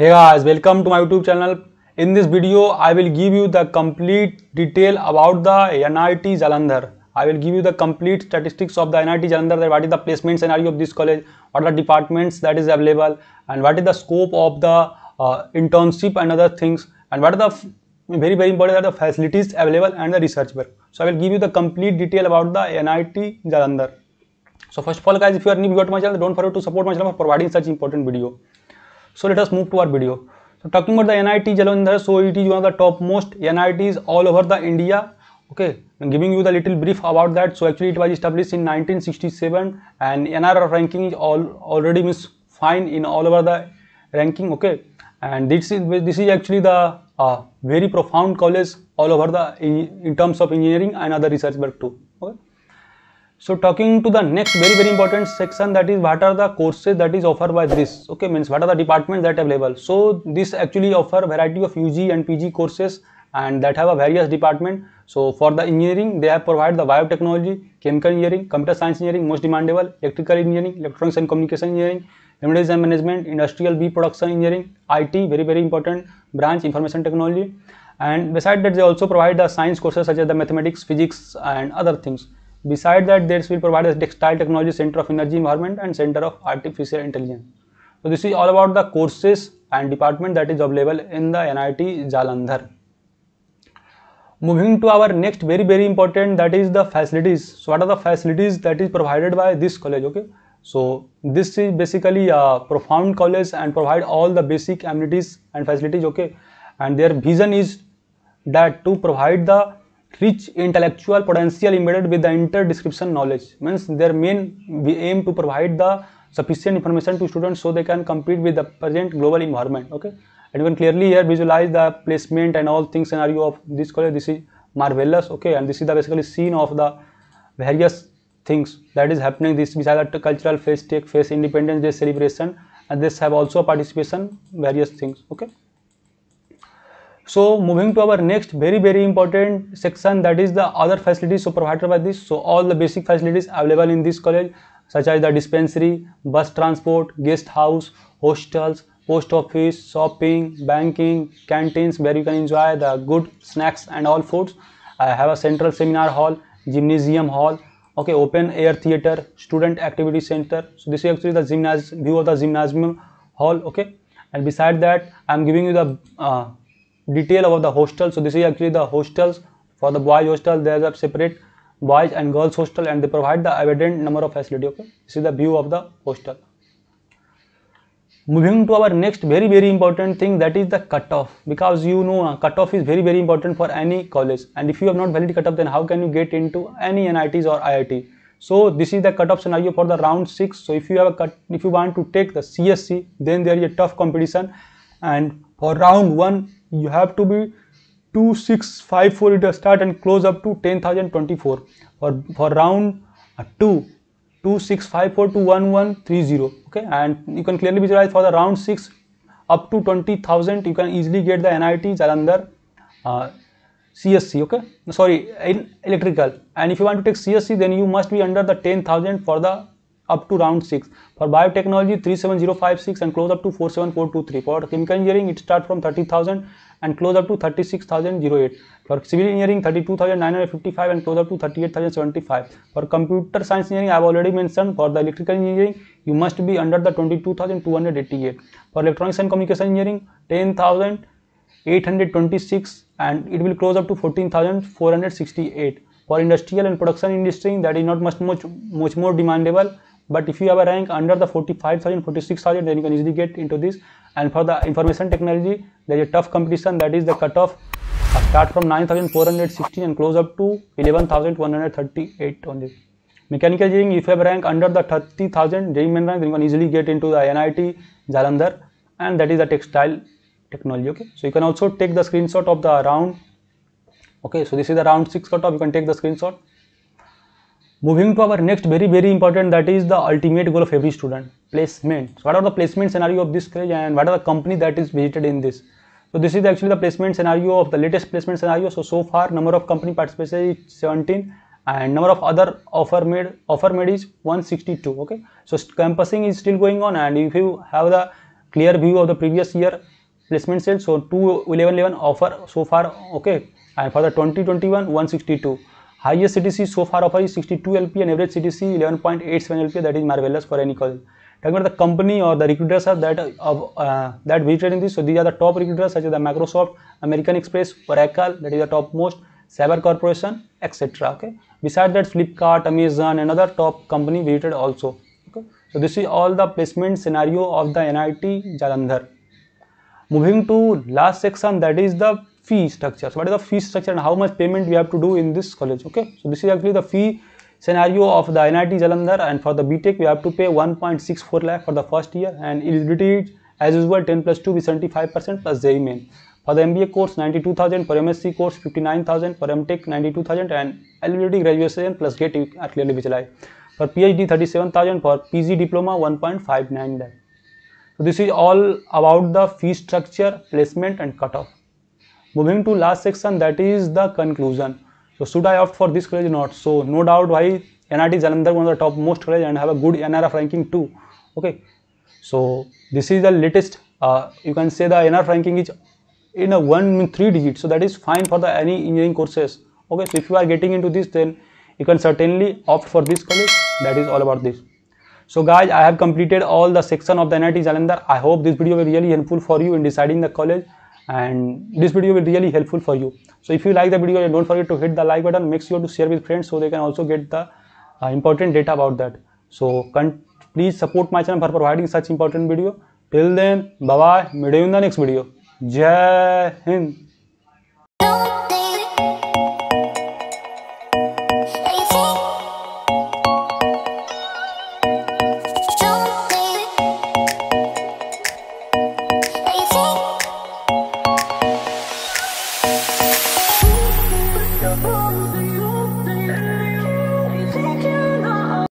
hey guys welcome to my youtube channel in this video i will give you the complete detail about the nit jalandhar i will give you the complete statistics of the nit jalandhar that what is the placement scenario of this college what are the departments that is available and what is the scope of the uh, internship and other things and what are the very very important are the facilities available and the research work so i will give you the complete detail about the nit jalandhar so first of all guys if you are new to my channel don't forget to support my channel for providing such important video so let us move to our video. So talking about the NIT Jalandhar, so it is one of the top most NITs all over the India. Okay, I'm giving you the little brief about that. So actually it was established in 1967 and NRR ranking is all already means fine in all over the ranking. Okay, and this is this is actually the uh, very profound college all over the in, in terms of engineering and other research work too. Okay so talking to the next very very important section that is what are the courses that is offered by this okay means what are the departments that available so this actually offer variety of UG and PG courses and that have a various department so for the engineering they have provided the biotechnology chemical engineering computer science engineering most demandable electrical engineering electronics and communication engineering remedies and management industrial B production engineering IT very very important branch information technology and beside that they also provide the science courses such as the mathematics physics and other things beside that there will provide textile technology centre of energy environment and centre of artificial intelligence तो this is all about the courses and department that is available in the N I T Jalandhar moving to our next very very important that is the facilities so what are the facilities that is provided by this college okay so this is basically profound college and provide all the basic amenities and facilities okay and their vision is that to provide the rich intellectual potential embedded with the inter-description knowledge means their main aim to provide the sufficient information to students so they can compete with the present global environment okay and you can clearly here visualize the placement and all things scenario of this college this is marvelous okay and this is the basically scene of the various things that is happening this is the cultural face take face independence day celebration and this have also participation various things okay so moving to our next very very important section that is the other facilities so provided by this so all the basic facilities available in this college such as the dispensary bus transport guest house hostels post office shopping banking canteens where you can enjoy the good snacks and all foods i have a central seminar hall gymnasium hall okay open air theater student activity center so this is actually the gymnasium view of the gymnasium hall okay and beside that i'm giving you the uh, detail about the hostel so this is actually the hostels for the boys hostel there's a separate boys and girls hostel and they provide the evident number of facility okay this is the view of the hostel moving to our next very very important thing that is the cutoff because you know uh, cutoff is very very important for any college and if you have not valid cutoff then how can you get into any NITs or IIT so this is the cutoff scenario for the round 6 so if you have a cut if you want to take the CSC then there is a tough competition and for round 1 you have to be 2654 it start and close up to 10024 or for round uh, 2 2654 to 1130 okay and you can clearly visualize for the round 6 up to 20000 you can easily get the nit jalandhar uh, csc okay sorry in electrical and if you want to take csc then you must be under the 10000 for the up to round six for biotechnology three seven zero five six and close up to four seven four two three for chemical engineering it start from thirty thousand and close up to thirty six thousand zero eight for civil engineering thirty two thousand nine hundred fifty five and close up to thirty eight thousand seventy five for computer science engineering I already mention for the electrical engineering you must be under the twenty two thousand two hundred eighty eight for electronics and communication engineering ten thousand eight hundred twenty six and it will close up to fourteen thousand four hundred sixty eight for industrial and production industry that is not must much much more demandable but if you have a rank under the 45000 46000 then you can easily get into this and for the information technology there is a tough competition that is the cutoff uh, start from 9416 and close up to 11138 only mechanical engineering if you have a rank under the 30000 main rank then you can easily get into the NIT Jalandhar and that is the textile technology okay so you can also take the screenshot of the round okay so this is the round 6 cutoff you can take the screenshot Moving to our next very very important that is the ultimate goal of every student placement. So what are the placement scenario of this college and what are the company that is visited in this? So this is actually the placement scenario of the latest placement scenario. So so far number of company participated is 17 and number of other offer made offer made is 162. Okay. So campusing is still going on and if you have the clear view of the previous year placement sales, so 2111 offer so far okay and for the 2021 162 highest C so far offer sixty two L P N average C eleven point eight seven L P that is marvellous for any college time the company और the recruiters that that visited in this these are the top recruiters as the Microsoft American Express Oracle that is the top most cyber corporation etcetera okay beside that Flipkart Amazon and other top company visited also so this is all the placement scenario of the N I T Jalandhar moving to last section that is the fee structure. So what is the fee structure and how much payment we have to do in this college? Okay, so this is actually the fee scenario of the NIT Jalandhar and for the BTEC we have to pay 1.64 lakh for the first year and eligibility is as usual 10 plus 2 is 75% plus JE main. For the MBA course 92,000, for MSc course 59,000, for MTech 92,000 and eligibility graduation plus GATE are clearly visualized. For PhD 37,000, for PG diploma 1.59 lakh. So this is all about the fee structure, placement and cutoff. moving to last section that is the conclusion so should i opt for this college or not so no doubt why nrt jalandhar one of the top most college and have a good nrf ranking too okay so this is the latest uh, you can say the nrf ranking is in a one three digit so that is fine for the any engineering courses okay so if you are getting into this then you can certainly opt for this college that is all about this so guys i have completed all the section of the nrt jalandhar i hope this video will be really helpful for you in deciding the college and this video will be really helpful for you so if you like the video don't forget to hit the like button make sure to share with friends so they can also get the uh, important data about that so please support my channel for providing such important video till then bye bye meet you in the next video jai hind